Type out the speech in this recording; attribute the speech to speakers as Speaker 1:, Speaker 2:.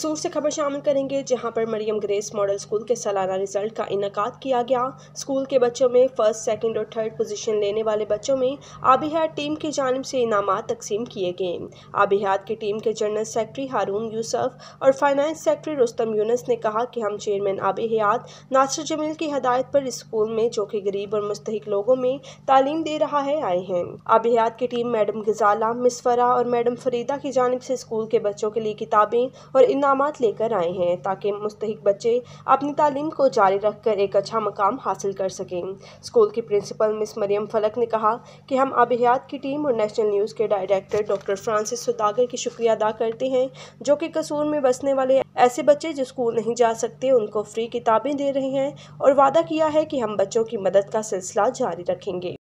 Speaker 1: कसूर से खबर शामिल करेंगे जहां पर मरियम ग्रेस मॉडल स्कूल के सालाना रिजल्ट का इनका किया गया स्कूल के बच्चों में फर्स्ट सेकंड और थर्ड पोजीशन लेने वाले बच्चों में आबिहार टीम की जानब से इनाम तकसीम किए गए आबिहार की टीम के जनरल सेक्रेटरी हारून यूसफ और फाइनेंस सेक्रेटरी रुस्तम यूनस ने कहा कि हम चेयरमैन आबिहात नासिर जमील की हदायत पर स्कूल में जो कि गरीब और मुस्तक लोगों में तालीम दे रहा है आए हैं आबिहात की टीम मैडम गजाला मिसफरा और मैडम फरीदा की जानब से स्कूल के बच्चों के लिए किताबें और इनाम इकदाम लेकर आए हैं ताकि मुस्तक बच्चे अपनी तालीम को जारी रख कर एक अच्छा मकाम हासिल कर सकें स्कूल की प्रिंसिपल मिस मरियम फलक ने कहा कि हम आबहयात की टीम और नेशनल न्यूज़ के डायरेक्टर डॉक्टर फ्रांसिस सुदागर की शुक्रिया अदा करते हैं जो कि कसूर में बसने वाले ऐसे बच्चे जो स्कूल नहीं जा सकते उनको फ्री किताबें दे रहे हैं और वादा किया है कि हम बच्चों की मदद का सिलसिला जारी रखेंगे